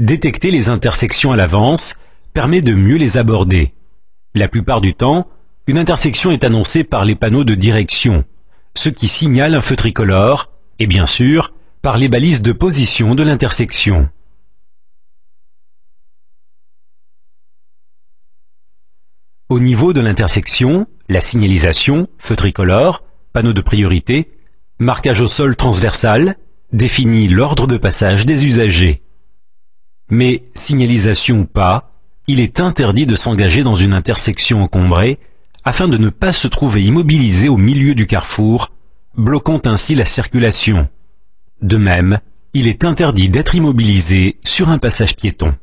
Détecter les intersections à l'avance permet de mieux les aborder. La plupart du temps, une intersection est annoncée par les panneaux de direction, ce qui signale un feu tricolore, et bien sûr, par les balises de position de l'intersection. Au niveau de l'intersection, la signalisation, feu tricolore, panneau de priorité, marquage au sol transversal, définit l'ordre de passage des usagers mais signalisation ou pas, il est interdit de s'engager dans une intersection encombrée afin de ne pas se trouver immobilisé au milieu du carrefour, bloquant ainsi la circulation. De même, il est interdit d'être immobilisé sur un passage piéton.